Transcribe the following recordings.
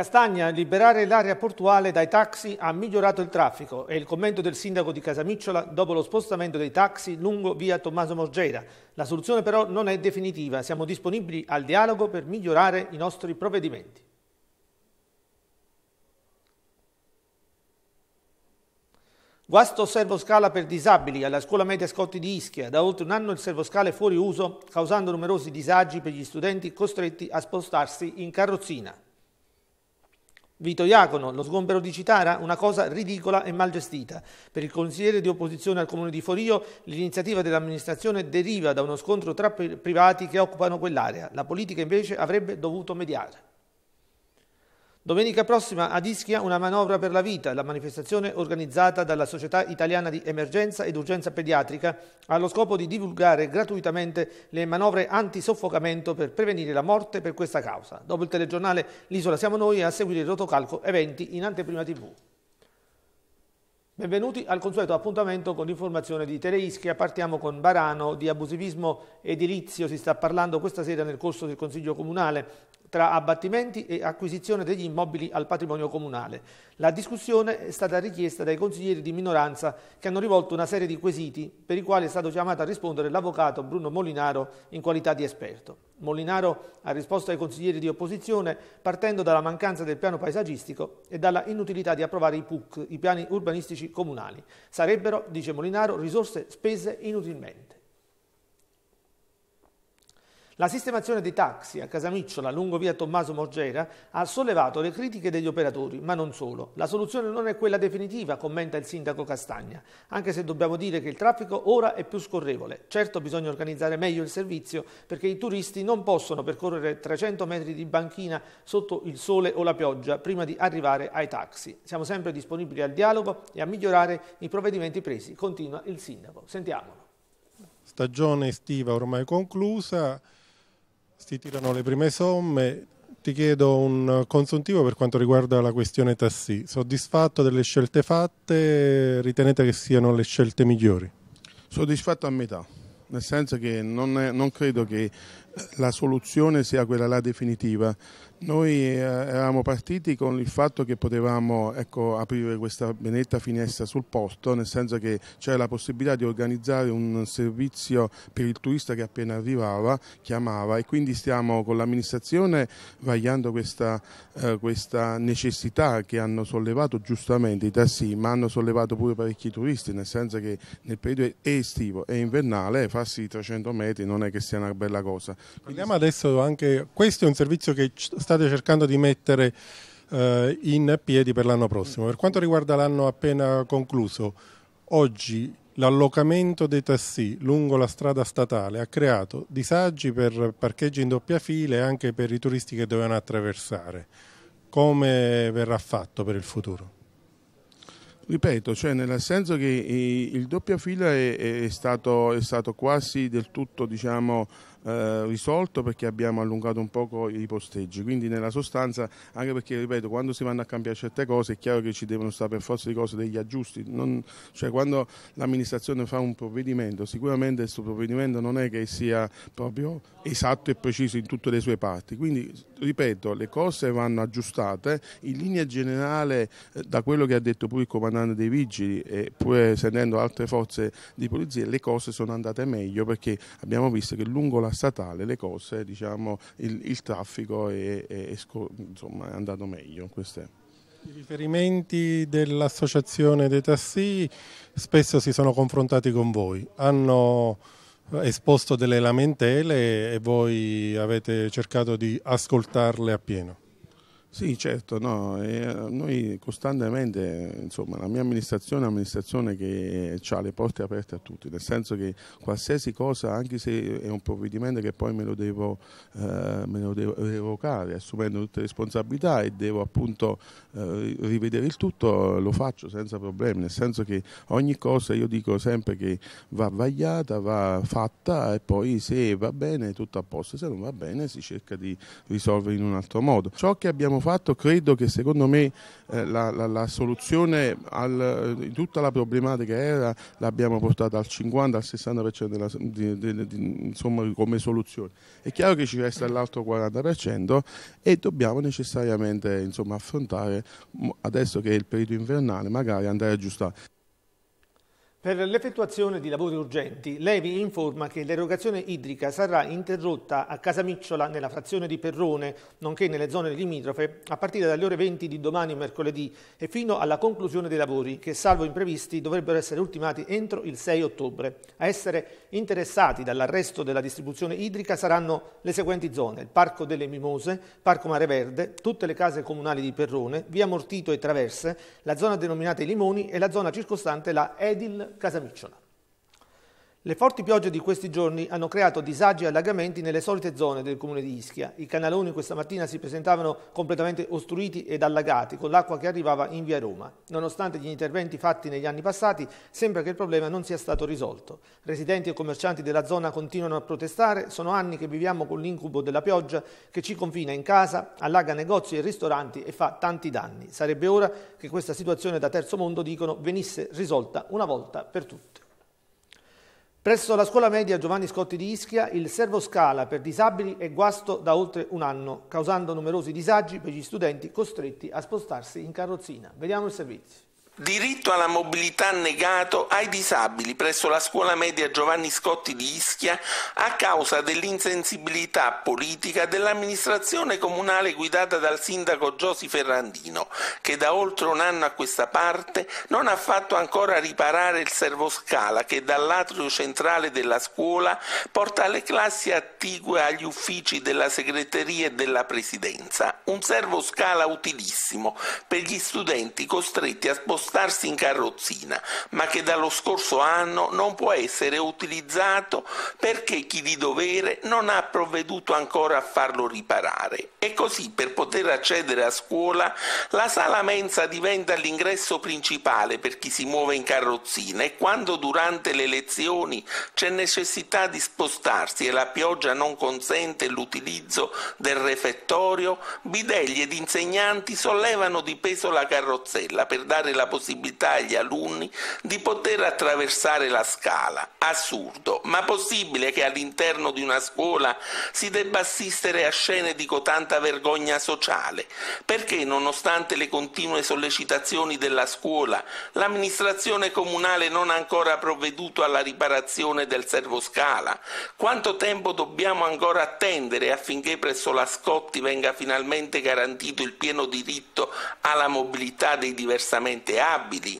Castagna, liberare l'area portuale dai taxi ha migliorato il traffico è il commento del sindaco di Casamicciola dopo lo spostamento dei taxi lungo via Tommaso Morgera. La soluzione però non è definitiva, siamo disponibili al dialogo per migliorare i nostri provvedimenti. Guasto servoscala per disabili alla scuola media Scotti di Ischia. Da oltre un anno il servoscala è fuori uso, causando numerosi disagi per gli studenti costretti a spostarsi in carrozzina. Vito Iacono, lo sgombero di Citara, una cosa ridicola e mal gestita. Per il consigliere di opposizione al comune di Forio, l'iniziativa dell'amministrazione deriva da uno scontro tra privati che occupano quell'area. La politica invece avrebbe dovuto mediare. Domenica prossima ad Ischia una manovra per la vita, la manifestazione organizzata dalla Società Italiana di Emergenza ed Urgenza Pediatrica allo scopo di divulgare gratuitamente le manovre antisoffocamento per prevenire la morte per questa causa. Dopo il telegiornale L'Isola Siamo Noi a seguire il rotocalco eventi in anteprima tv. Benvenuti al consueto appuntamento con l'informazione di Tereischia. Partiamo con Barano. Di abusivismo edilizio si sta parlando questa sera nel corso del Consiglio Comunale tra abbattimenti e acquisizione degli immobili al patrimonio comunale. La discussione è stata richiesta dai consiglieri di minoranza che hanno rivolto una serie di quesiti per i quali è stato chiamato a rispondere l'avvocato Bruno Molinaro in qualità di esperto. Molinaro ha risposto ai consiglieri di opposizione partendo dalla mancanza del piano paesaggistico e dalla inutilità di approvare i PUC, i piani urbanistici comunali. Sarebbero, dice Molinaro, risorse spese inutilmente. La sistemazione dei taxi a Casamicciola lungo via Tommaso Morgera ha sollevato le critiche degli operatori, ma non solo. La soluzione non è quella definitiva, commenta il sindaco Castagna, anche se dobbiamo dire che il traffico ora è più scorrevole. Certo bisogna organizzare meglio il servizio perché i turisti non possono percorrere 300 metri di banchina sotto il sole o la pioggia prima di arrivare ai taxi. Siamo sempre disponibili al dialogo e a migliorare i provvedimenti presi, continua il sindaco. Sentiamolo. Stagione estiva ormai conclusa, si tirano le prime somme. Ti chiedo un consuntivo per quanto riguarda la questione tassi. Soddisfatto delle scelte fatte? Ritenete che siano le scelte migliori? Soddisfatto a metà nel senso che non, è, non credo che la soluzione sia quella là definitiva. Noi eh, eravamo partiti con il fatto che potevamo ecco, aprire questa benetta finestra sul posto, nel senso che c'era la possibilità di organizzare un servizio per il turista che appena arrivava, chiamava e quindi stiamo con l'amministrazione vagliando questa, eh, questa, necessità che hanno sollevato giustamente i tassi, ma hanno sollevato pure parecchi turisti, nel senso che nel periodo estivo e invernale farsi 300 metri non è che sia una bella cosa. Parliamo adesso anche, questo è un servizio che state cercando di mettere eh, in piedi per l'anno prossimo. Per quanto riguarda l'anno appena concluso, oggi l'allocamento dei tassi lungo la strada statale ha creato disagi per parcheggi in doppia fila e anche per i turisti che dovevano attraversare. Come verrà fatto per il futuro? Ripeto, cioè nel senso che eh, il doppia fila è, è, stato, è stato, quasi del tutto diciamo, eh, risolto perché abbiamo allungato un poco i posteggi, quindi nella sostanza anche perché ripeto quando si vanno a cambiare certe cose è chiaro che ci devono stare per forza di cose degli aggiusti, non, cioè quando l'amministrazione fa un provvedimento sicuramente questo provvedimento non è che sia proprio esatto e preciso in tutte le sue parti, quindi ripeto le cose vanno aggiustate in linea generale eh, da quello che ha detto pure il comandante dei vigili e pure sentendo altre forze di polizia le cose sono andate meglio perché abbiamo visto che lungo la statale le cose, diciamo, il, il traffico è, è, insomma, è andato meglio. Queste. I riferimenti dell'associazione dei tassi spesso si sono confrontati con voi, hanno esposto delle lamentele e voi avete cercato di ascoltarle appieno. Sì, certo, no. eh, noi costantemente, insomma, la mia amministrazione è un'amministrazione che ha le porte aperte a tutti, nel senso che qualsiasi cosa, anche se è un provvedimento che poi me lo devo, eh, me lo devo revocare, assumendo tutte le responsabilità e devo appunto eh, rivedere il tutto, lo faccio senza problemi, nel senso che ogni cosa io dico sempre che va vagliata, va fatta e poi se va bene tutto a posto, se non va bene si cerca di risolvere in un altro modo. Ciò che abbiamo fatto, credo che secondo me eh, la, la, la, soluzione di tutta la problematica era l'abbiamo portata al 50, al 60% della, di, di, di, insomma, come soluzione. È chiaro che ci resta l'altro 40% e dobbiamo necessariamente insomma, affrontare, adesso che è il periodo invernale, magari andare a aggiustare. Per l'effettuazione di lavori urgenti, Levi informa che l'erogazione idrica sarà interrotta a Casamicciola nella frazione di Perrone, nonché nelle zone limitrofe, a partire dalle ore 20 di domani mercoledì e fino alla conclusione dei lavori, che salvo imprevisti dovrebbero essere ultimati entro il 6 ottobre. A essere interessati dall'arresto della distribuzione idrica saranno le seguenti zone, il Parco delle Mimose, Parco Mare Verde, tutte le case comunali di Perrone, Via Mortito e Traverse, la zona denominata I Limoni e la zona circostante la Edil kazanmak Le forti piogge di questi giorni hanno creato disagi e allagamenti nelle solite zone del comune di Ischia. I canaloni questa mattina si presentavano completamente ostruiti ed allagati con l'acqua che arrivava in via Roma. Nonostante gli interventi fatti negli anni passati, sembra che il problema non sia stato risolto. Residenti e commercianti della zona continuano a protestare. Sono anni che viviamo con l'incubo della pioggia che ci confina in casa, allaga negozi e ristoranti e fa tanti danni. Sarebbe ora che questa situazione da terzo mondo, dicono, venisse risolta una volta per tutte. Presso la scuola media Giovanni Scotti di Ischia il servo scala per disabili è guasto da oltre un anno, causando numerosi disagi per gli studenti costretti a spostarsi in carrozzina. Vediamo il servizio. Diritto alla mobilità negato ai disabili presso la scuola media Giovanni Scotti di Ischia a causa dell'insensibilità politica dell'amministrazione comunale guidata dal sindaco Giosi Ferrandino, che da oltre un anno a questa parte non ha fatto ancora riparare il servoscala che dall'atrio centrale della scuola porta le classi attigue agli uffici della segreteria e della presidenza. Un servoscala utilissimo per gli studenti costretti a spostare spostarsi in carrozzina, ma che dallo scorso anno non può essere utilizzato perché chi di dovere non ha provveduto ancora a farlo riparare. E così per poter accedere a scuola la sala mensa diventa l'ingresso principale per chi si muove in carrozzina e quando durante le lezioni c'è necessità di spostarsi e la pioggia non consente l'utilizzo del refettorio, bidelli ed insegnanti sollevano di peso la carrozzella per dare la possibilità agli alunni di poter attraversare la scala. Assurdo, ma possibile che all'interno di una scuola si debba assistere a scene di cotanta vergogna sociale? Perché nonostante le continue sollecitazioni della scuola, l'amministrazione comunale non ha ancora provveduto alla riparazione del servoscala? Quanto tempo dobbiamo ancora attendere affinché presso la Scotti venga finalmente garantito il pieno diritto alla mobilità dei diversamente abili.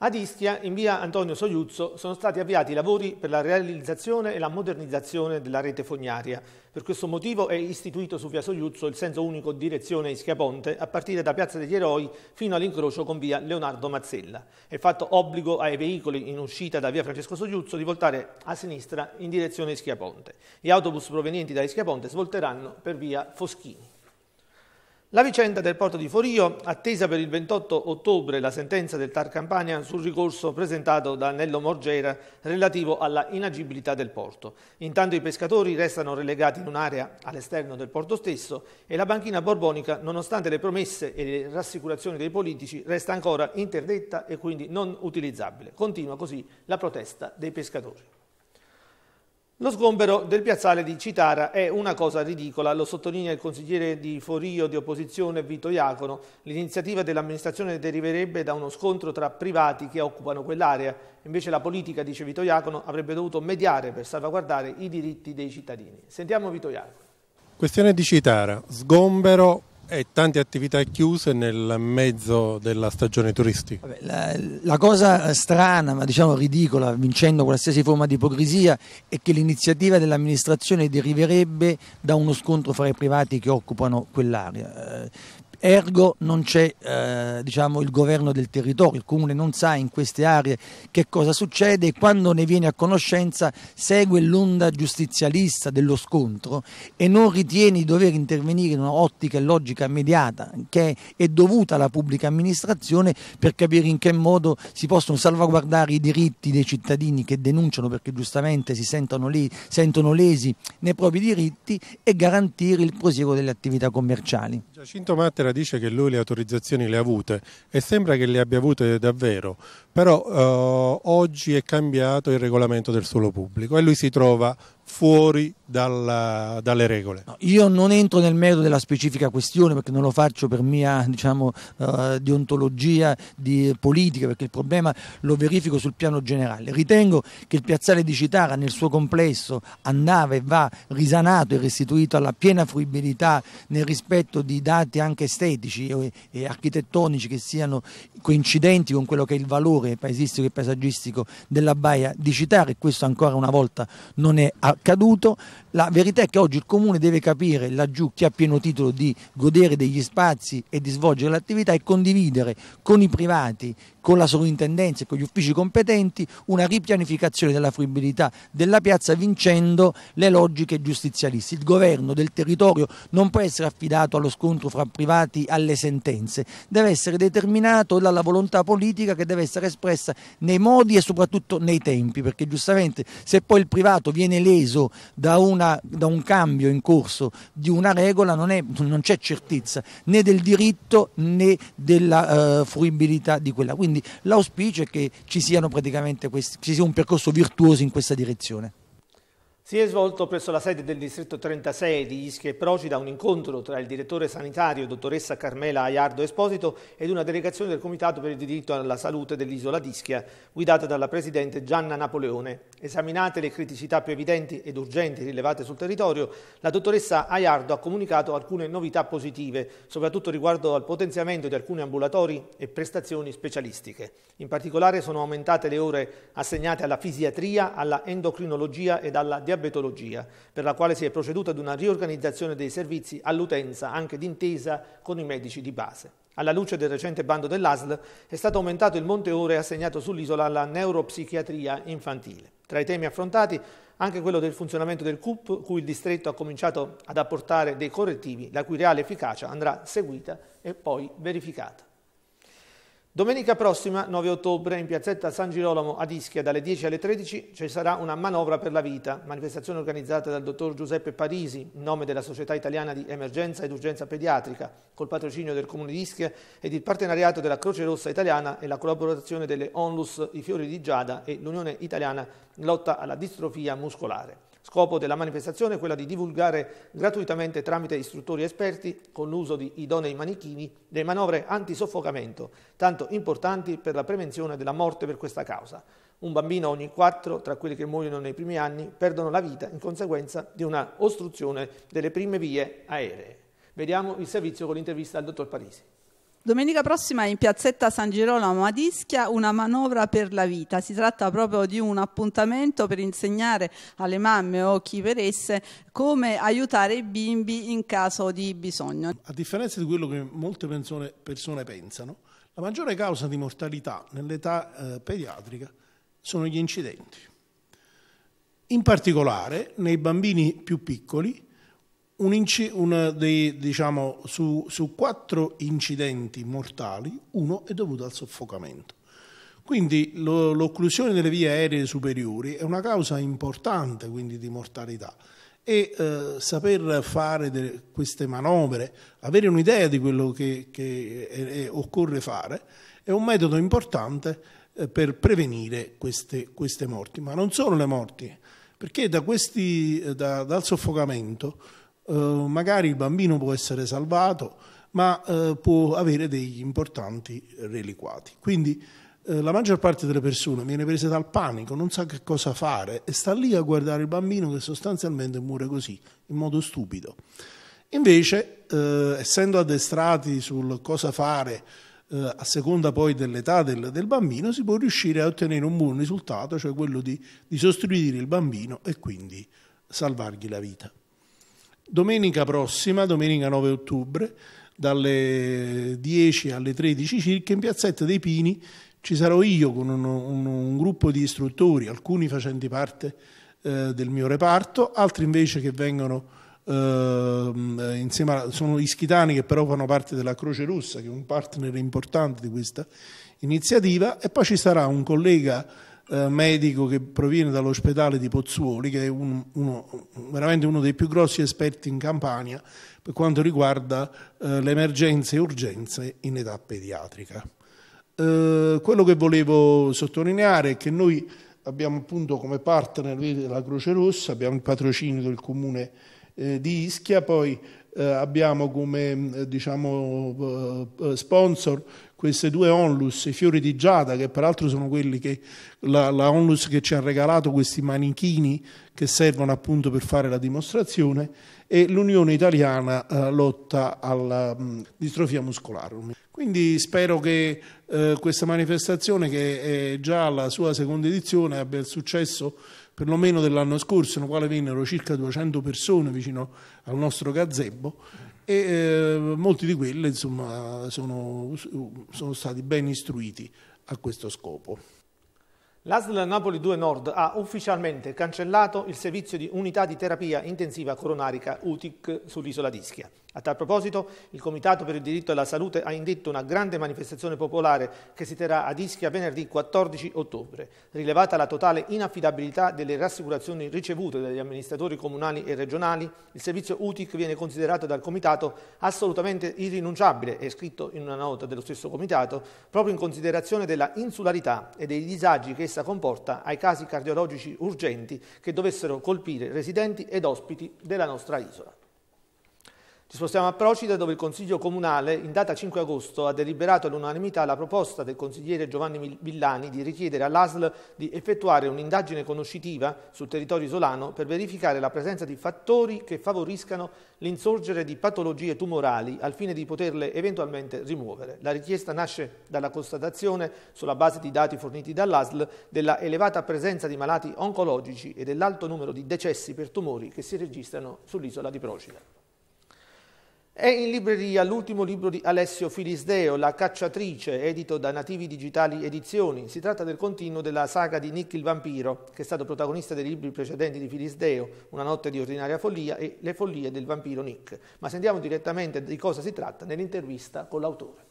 Ad Istia, in via Antonio Sogliuzzo, sono stati avviati i lavori per la realizzazione e la modernizzazione della rete fognaria. Per questo motivo è istituito su via Sogliuzzo il senso unico direzione Ischiaponte, a partire da Piazza degli Eroi fino all'incrocio con via Leonardo Mazzella. È fatto obbligo ai veicoli in uscita da via Francesco Sogliuzzo di voltare a sinistra in direzione Ischiaponte. Gli autobus provenienti da Ischiaponte svolteranno per via Foschini. La vicenda del porto di Forio, attesa per il 28 ottobre la sentenza del Tar Campania sul ricorso presentato da Nello Morgera relativo alla inagibilità del porto. Intanto i pescatori restano relegati in un'area all'esterno del porto stesso e la banchina borbonica, nonostante le promesse e le rassicurazioni dei politici, resta ancora interdetta e quindi non utilizzabile. Continua così la protesta dei pescatori. Lo sgombero del piazzale di Citara è una cosa ridicola, lo sottolinea il consigliere di Forio di opposizione Vito Iacono. L'iniziativa dell'amministrazione deriverebbe da uno scontro tra privati che occupano quell'area. Invece la politica, dice Vito Iacono, avrebbe dovuto mediare per salvaguardare i diritti dei cittadini. Sentiamo Vito Iacono. Questione di Citara, sgombero e tante attività chiuse nel mezzo della stagione turistica. la, la, cosa strana, ma diciamo ridicola, vincendo qualsiasi forma di ipocrisia, è che l'iniziativa dell'amministrazione deriverebbe da uno scontro fra i privati che occupano quell'area. Eh, Ergo non c'è eh, diciamo, il governo del territorio, il comune non sa in queste aree che cosa succede e quando ne viene a conoscenza segue l'onda giustizialista dello scontro e non ritiene di dover intervenire in un'ottica e logica immediata che è dovuta alla pubblica amministrazione per capire in che modo si possono salvaguardare i diritti dei cittadini che denunciano perché giustamente si sentono, lì, sentono lesi nei propri diritti e garantire il prosieguo delle attività commerciali. Giacinto Mattera dice che lui le autorizzazioni le ha avute e sembra che le abbia avute davvero, però eh, oggi è cambiato il regolamento del suolo pubblico e lui si trova fuori dalla, dalle regole. Io non entro nel merito della specifica questione perché non lo faccio per mia diciamo, uh, deontologia di politica, perché il problema lo verifico sul piano generale. Ritengo che il piazzale di Citara nel suo complesso andava e va risanato e restituito alla piena fruibilità nel rispetto di dati anche estetici e, e architettonici che siano coincidenti con quello che è il valore paesistico e paesaggistico della baia di Citara e questo ancora una volta non è accaduto. La verità è che oggi il comune deve capire laggiù chi ha pieno titolo di godere degli spazi e di svolgere l'attività e condividere con i privati, con la sovrintendenza e con gli uffici competenti una ripianificazione della fruibilità della piazza vincendo le logiche giustizialiste. Il governo del territorio non può essere affidato allo scontro fra privati, alle sentenze, deve essere determinato dalla volontà politica che deve essere espressa nei modi e soprattutto nei tempi, perché giustamente se poi il privato viene leso preso da, una, da un cambio in corso di una regola non, c'è certezza né del diritto né della uh, fruibilità di quella. Quindi l'auspicio è che ci, questi, ci sia un percorso virtuoso in questa direzione. Si è svolto presso la sede del distretto 36 di Ischia e Procida un incontro tra il direttore sanitario, dottoressa Carmela Aiardo Esposito, ed una delegazione del Comitato per il diritto alla salute dell'isola di Ischia, guidata dalla presidente Gianna Napoleone. Esaminate le criticità più evidenti ed urgenti rilevate sul territorio, la dottoressa Aiardo ha comunicato alcune novità positive, soprattutto riguardo al potenziamento di alcuni ambulatori e prestazioni specialistiche. In particolare sono aumentate le ore assegnate alla fisiatria, alla endocrinologia ed alla diabete diabetologia, per la quale si è proceduta ad una riorganizzazione dei servizi all'utenza anche d'intesa con i medici di base. Alla luce del recente bando dell'ASL è stato aumentato il monte ore assegnato sull'isola alla neuropsichiatria infantile. Tra i temi affrontati anche quello del funzionamento del CUP, cui il distretto ha cominciato ad apportare dei correttivi, la cui reale efficacia andrà seguita e poi verificata. Domenica prossima, 9 ottobre, in piazzetta San Girolamo ad Ischia dalle 10 alle 13 ci sarà una manovra per la vita, manifestazione organizzata dal dottor Giuseppe Parisi in nome della Società Italiana di Emergenza ed Urgenza Pediatrica, col patrocinio del Comune di Ischia ed il partenariato della Croce Rossa Italiana e la collaborazione delle Onlus I Fiori di Giada e l'Unione Italiana in lotta alla distrofia muscolare. Scopo della manifestazione è quella di divulgare gratuitamente tramite istruttori esperti, con l'uso di idonei manichini, le manovre antisoffocamento, tanto importanti per la prevenzione della morte per questa causa. Un bambino ogni quattro, tra quelli che muoiono nei primi anni, perdono la vita in conseguenza di una ostruzione delle prime vie aeree. Vediamo il servizio con l'intervista al dottor Parisi. Domenica prossima in piazzetta San Girolamo a Ischia una manovra per la vita. Si tratta proprio di un appuntamento per insegnare alle mamme o chi per esse come aiutare i bimbi in caso di bisogno. A differenza di quello che molte persone, persone pensano, la maggiore causa di mortalità nell'età eh, pediatrica sono gli incidenti. In particolare nei bambini più piccoli un inci- un dei, diciamo, su, su, quattro incidenti mortali, uno è dovuto al soffocamento. Quindi lo, l'occlusione delle vie aeree superiori è una causa importante quindi, di mortalità e eh, saper fare de- queste manovre, avere un'idea di quello che, che è, è, occorre fare, è un metodo importante eh, per prevenire queste, queste, morti. Ma non solo le morti, perché da questi, eh, da, dal soffocamento eh, magari il bambino può essere salvato, ma eh, può avere degli importanti reliquati. Quindi eh, la maggior parte delle persone viene presa dal panico, non sa che cosa fare e sta lì a guardare il bambino che sostanzialmente muore così, in modo stupido. Invece, eh, essendo addestrati sul cosa fare, eh, a seconda poi dell'età del, del, bambino, si può riuscire a ottenere un buon risultato, cioè quello di, di sostituire il bambino e quindi salvargli la vita. Domenica prossima, domenica 9 ottobre, dalle 10 alle 13 circa, in Piazzetta dei Pini ci sarò io con un, un, un gruppo di istruttori, alcuni facenti parte eh, del mio reparto, altri invece che vengono eh, insieme a, sono ischitani che però fanno parte della Croce Rossa, che è un partner importante di questa iniziativa, e poi ci sarà un collega eh, medico che proviene dall'ospedale di Pozzuoli, che è un, uno, veramente uno dei più grossi esperti in Campania per quanto riguarda eh, le emergenze e urgenze in età pediatrica. Eh, quello che volevo sottolineare è che noi abbiamo appunto come partner la Croce Rossa, abbiamo il patrocinio del comune eh, di Ischia, poi eh, abbiamo come mm, diciamo, eh, eh, sponsor queste due onlus, i fiori di giada, che peraltro sono quelli che la, la, onlus che ci ha regalato questi manichini che servono appunto per fare la dimostrazione, e l'Unione Italiana eh, lotta alla mh, mm, distrofia muscolare. Quindi spero che eh, questa manifestazione, che è già alla sua seconda edizione, abbia il successo perlomeno dell'anno scorso, nel quale vennero circa 200 persone vicino al nostro gazebo e eh, molti di quelli insomma, sono, sono stati ben istruiti a questo scopo. L'ASL Napoli 2 Nord ha ufficialmente cancellato il servizio di unità di terapia intensiva coronarica UTIC sull'isola d'Ischia. A tal proposito, il Comitato per il diritto alla salute ha indetto una grande manifestazione popolare che si terrà a Ischia venerdì 14 ottobre. Rilevata la totale inaffidabilità delle rassicurazioni ricevute dagli amministratori comunali e regionali, il servizio UTIC viene considerato dal Comitato assolutamente irrinunciabile, è scritto in una nota dello stesso Comitato, proprio in considerazione della insularità e dei disagi che essa comporta ai casi cardiologici urgenti che dovessero colpire residenti ed ospiti della nostra isola. Ci spostiamo a Procida dove il Consiglio Comunale in data 5 agosto ha deliberato all'unanimità la proposta del consigliere Giovanni Villani di richiedere all'ASL di effettuare un'indagine conoscitiva sul territorio isolano per verificare la presenza di fattori che favoriscano l'insorgere di patologie tumorali al fine di poterle eventualmente rimuovere. La richiesta nasce dalla constatazione, sulla base di dati forniti dall'ASL, della elevata presenza di malati oncologici e dell'alto numero di decessi per tumori che si registrano sull'isola di Procida. È in libreria l'ultimo libro di Alessio Filisdeo, La cacciatrice, edito da Nativi Digitali Edizioni. Si tratta del continuo della saga di Nick il Vampiro, che è stato protagonista dei libri precedenti di Filisdeo, Una notte di ordinaria follia e Le follie del vampiro Nick. Ma sentiamo direttamente di cosa si tratta nell'intervista con l'autore.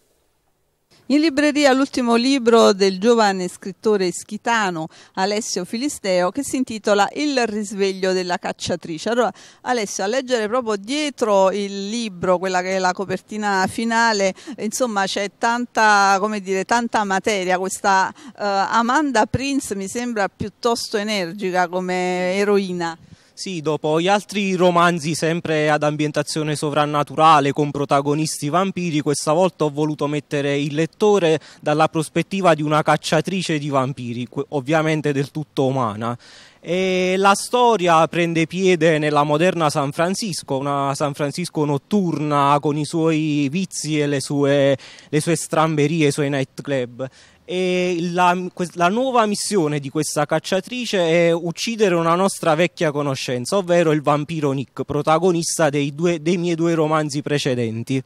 In libreria l'ultimo libro del giovane scrittore schitano Alessio Filisteo che si intitola Il risveglio della cacciatrice. Allora Alessio a leggere proprio dietro il libro, quella che è la copertina finale, insomma c'è tanta, come dire, tanta materia, questa uh, Amanda Prince mi sembra piuttosto energica come eroina. Sì, dopo gli altri romanzi sempre ad ambientazione sovrannaturale con protagonisti vampiri, questa volta ho voluto mettere il lettore dalla prospettiva di una cacciatrice di vampiri, ovviamente del tutto umana. E la storia prende piede nella moderna San Francisco, una San Francisco notturna con i suoi vizi e le sue, le sue stramberie, i suoi nightclub e la, la, nuova missione di questa cacciatrice è uccidere una nostra vecchia conoscenza, ovvero il vampiro Nick, protagonista dei, due, dei miei due romanzi precedenti.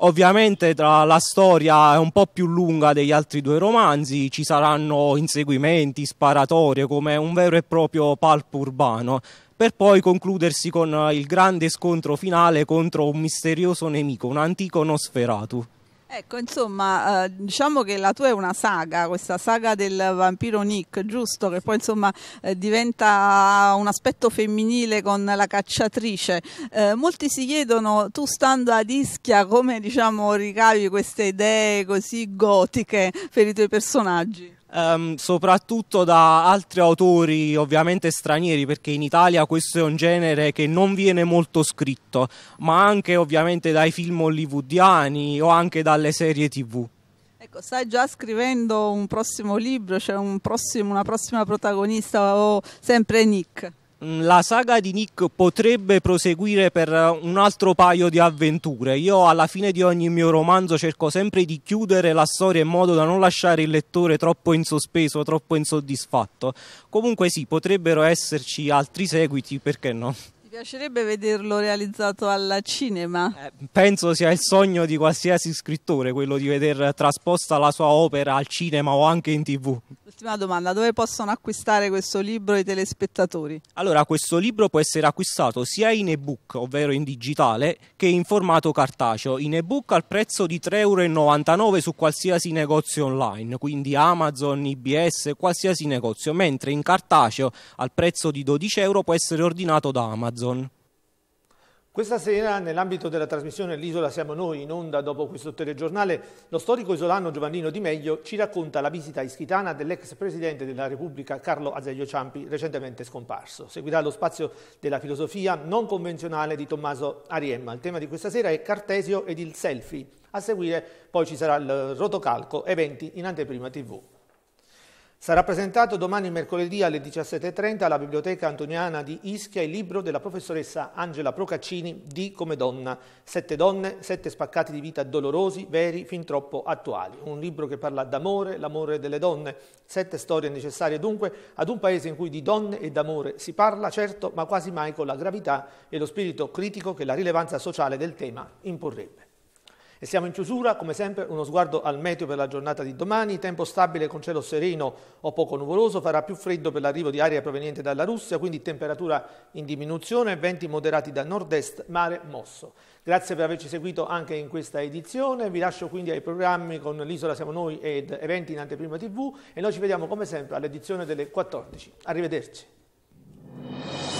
Ovviamente tra la storia è un po' più lunga degli altri due romanzi, ci saranno inseguimenti, sparatorie, come un vero e proprio palp urbano, per poi concludersi con il grande scontro finale contro un misterioso nemico, un antico Nosferatu. Ecco, insomma, eh, diciamo che la tua è una saga, questa saga del vampiro Nick, giusto? Che poi insomma eh, diventa un aspetto femminile con la cacciatrice. Eh, molti si chiedono, tu stando ad Ischia, come diciamo ricavi queste idee così gotiche per i tuoi personaggi? ehm, soprattutto da altri autori ovviamente stranieri perché in Italia questo è un genere che non viene molto scritto, ma anche ovviamente dai film hollywoodiani o anche dalle serie tv. Ecco, stai già scrivendo un prossimo libro, c'è cioè un una prossima protagonista o sempre Nick? Mm, la saga di Nick potrebbe proseguire per eh, un altro paio di avventure. Io alla fine di ogni mio romanzo cerco sempre di chiudere la storia in modo da non lasciare il lettore troppo in sospeso, troppo insoddisfatto. Comunque sì, potrebbero esserci altri seguiti, perché no? Ti piacerebbe vederlo realizzato al cinema? Eh, penso sia il sogno di qualsiasi scrittore quello di veder trasposta la sua opera al cinema o anche in tv. Ultima domanda, dove possono acquistare questo libro i telespettatori? Allora, questo libro può essere acquistato sia in ebook, ovvero in digitale, che in formato cartaceo. In ebook al prezzo di 3,99 euro su qualsiasi negozio online, quindi Amazon, IBS, qualsiasi negozio, mentre in cartaceo al prezzo di 12 euro può essere ordinato da Amazon. Questa sera, nell'ambito della trasmissione L'Isola siamo noi, in onda dopo questo telegiornale, lo storico isolano Giovannino Di Meglio ci racconta la visita ischitana dell'ex presidente della Repubblica Carlo Azeglio Ciampi, recentemente scomparso. Seguirà lo spazio della filosofia non convenzionale di Tommaso Ariemma. Il tema di questa sera è Cartesio ed il selfie. A seguire poi ci sarà il rotocalco, eventi in anteprima TV. Sarà presentato domani mercoledì alle 17.30 alla Biblioteca Antoniana di Ischia il libro della professoressa Angela Procaccini di Come donna, sette donne, sette spaccati di vita dolorosi, veri, fin troppo attuali. Un libro che parla d'amore, l'amore delle donne, sette storie necessarie dunque ad un paese in cui di donne e d'amore si parla certo, ma quasi mai con la gravità e lo spirito critico che la rilevanza sociale del tema imporrebbe. E siamo in chiusura, come sempre, uno sguardo al meteo per la giornata di domani. Tempo stabile con cielo sereno o poco nuvoloso, farà più freddo per l'arrivo di aria proveniente dalla Russia, quindi temperatura in diminuzione, venti moderati da nord-est, mare mosso. Grazie per averci seguito anche in questa edizione. Vi lascio quindi ai programmi con l'Isola Siamo Noi ed Eventi in Anteprima TV e noi ci vediamo come sempre all'edizione delle 14. Arrivederci.